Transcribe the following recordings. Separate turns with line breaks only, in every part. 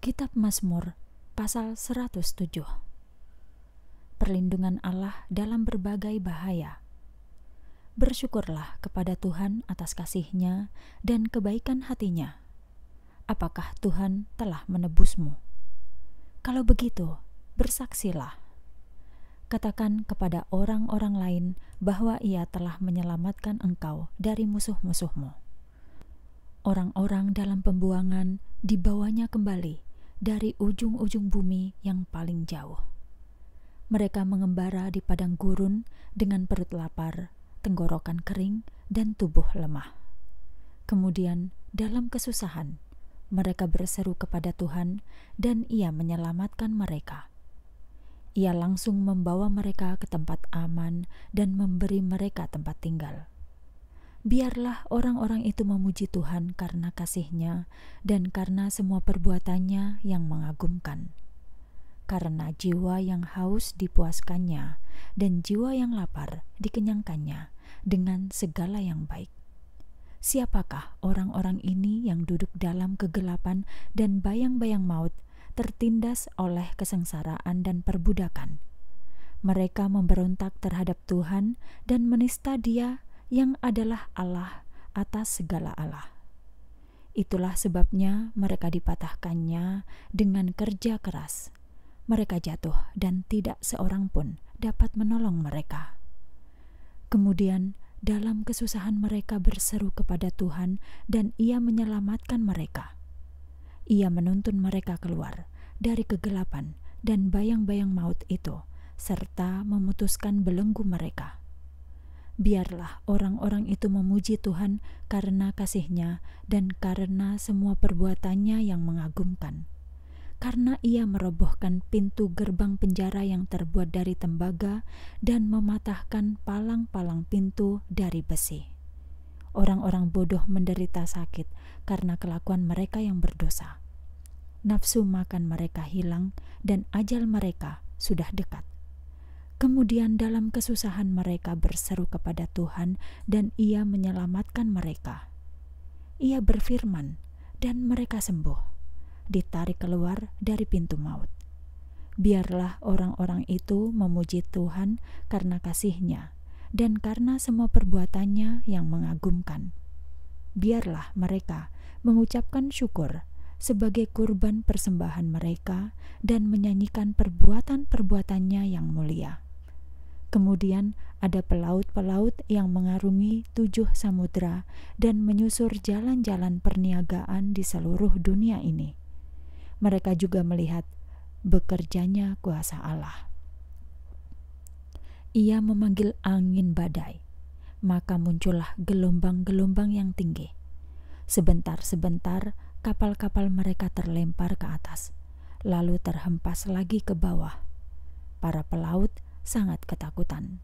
Kitab Mazmur pasal 107 Perlindungan Allah dalam berbagai bahaya Bersyukurlah kepada Tuhan atas kasihnya dan kebaikan hatinya Apakah Tuhan telah menebusmu? Kalau begitu, bersaksilah Katakan kepada orang-orang lain bahwa ia telah menyelamatkan engkau dari musuh-musuhmu Orang-orang dalam pembuangan dibawanya kembali dari ujung-ujung bumi yang paling jauh. Mereka mengembara di padang gurun dengan perut lapar, tenggorokan kering, dan tubuh lemah. Kemudian, dalam kesusahan, mereka berseru kepada Tuhan, dan Ia menyelamatkan mereka. Ia langsung membawa mereka ke tempat aman dan memberi mereka tempat tinggal biarlah orang-orang itu memuji Tuhan karena kasihnya dan karena semua perbuatannya yang mengagumkan. Karena jiwa yang haus dipuaskannya dan jiwa yang lapar dikenyangkannya dengan segala yang baik. Siapakah orang-orang ini yang duduk dalam kegelapan dan bayang-bayang maut, tertindas oleh kesengsaraan dan perbudakan? Mereka memberontak terhadap Tuhan dan menista Dia yang adalah Allah atas segala Allah. Itulah sebabnya mereka dipatahkannya dengan kerja keras. Mereka jatuh dan tidak seorang pun dapat menolong mereka. Kemudian dalam kesusahan mereka berseru kepada Tuhan dan ia menyelamatkan mereka. Ia menuntun mereka keluar dari kegelapan dan bayang-bayang maut itu serta memutuskan belenggu mereka biarlah orang-orang itu memuji Tuhan karena kasihnya dan karena semua perbuatannya yang mengagumkan. Karena ia merobohkan pintu gerbang penjara yang terbuat dari tembaga dan mematahkan palang-palang pintu dari besi. Orang-orang bodoh menderita sakit karena kelakuan mereka yang berdosa. Nafsu makan mereka hilang, dan ajal mereka sudah dekat. Kemudian dalam kesusahan mereka berseru kepada Tuhan dan ia menyelamatkan mereka. Ia berfirman dan mereka sembuh, ditarik keluar dari pintu maut. Biarlah orang-orang itu memuji Tuhan karena kasihnya dan karena semua perbuatannya yang mengagumkan. Biarlah mereka mengucapkan syukur sebagai kurban persembahan mereka dan menyanyikan perbuatan-perbuatannya yang mulia Kemudian ada pelaut-pelaut yang mengarungi tujuh samudera dan menyusur jalan-jalan perniagaan di seluruh dunia ini. Mereka juga melihat bekerjanya kuasa Allah. Ia memanggil angin badai, maka muncullah gelombang-gelombang yang tinggi. Sebentar-sebentar, kapal-kapal mereka terlempar ke atas, lalu terhempas lagi ke bawah. Para pelaut sangat ketakutan.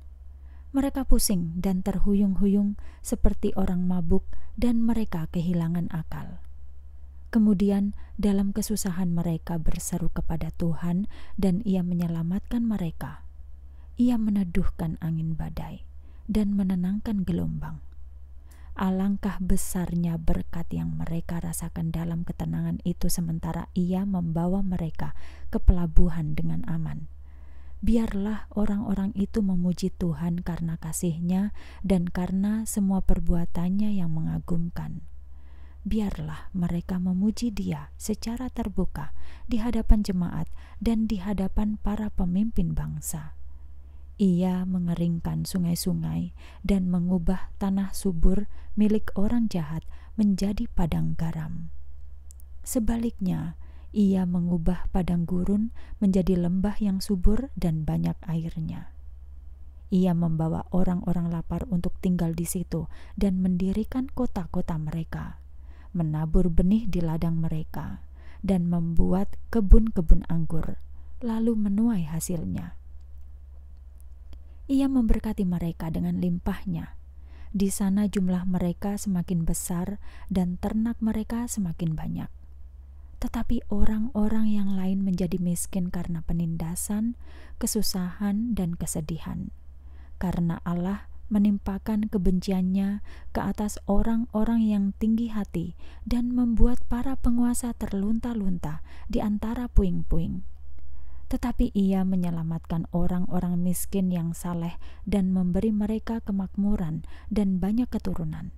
Mereka pusing dan terhuyung-huyung seperti orang mabuk, dan mereka kehilangan akal. Kemudian, dalam kesusahan, mereka berseru kepada Tuhan, dan Ia menyelamatkan mereka. Ia meneduhkan angin badai dan menenangkan gelombang. Alangkah besarnya berkat yang mereka rasakan dalam ketenangan itu, sementara Ia membawa mereka ke pelabuhan dengan aman biarlah orang-orang itu memuji Tuhan karena kasihnya dan karena semua perbuatannya yang mengagumkan. Biarlah mereka memuji dia secara terbuka di hadapan jemaat dan di hadapan para pemimpin bangsa. Ia mengeringkan sungai-sungai dan mengubah tanah subur milik orang jahat menjadi padang garam. Sebaliknya, ia mengubah padang gurun menjadi lembah yang subur dan banyak airnya. Ia membawa orang-orang lapar untuk tinggal di situ dan mendirikan kota-kota mereka, menabur benih di ladang mereka, dan membuat kebun-kebun anggur, lalu menuai hasilnya. Ia memberkati mereka dengan limpahnya. Di sana jumlah mereka semakin besar dan ternak mereka semakin banyak tetapi orang-orang yang lain menjadi miskin karena penindasan, kesusahan, dan kesedihan. Karena Allah menimpakan kebenciannya ke atas orang-orang yang tinggi hati dan membuat para penguasa terlunta-lunta di antara puing-puing. Tetapi ia menyelamatkan orang-orang miskin yang saleh dan memberi mereka kemakmuran dan banyak keturunan.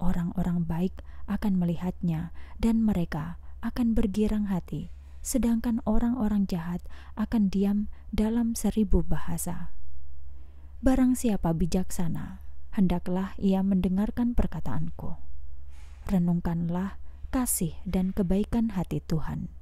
Orang-orang baik akan melihatnya, dan mereka akan bergirang hati, sedangkan orang-orang jahat akan diam dalam seribu bahasa. Barang siapa bijaksana, hendaklah ia mendengarkan perkataanku. Renungkanlah kasih dan kebaikan hati Tuhan.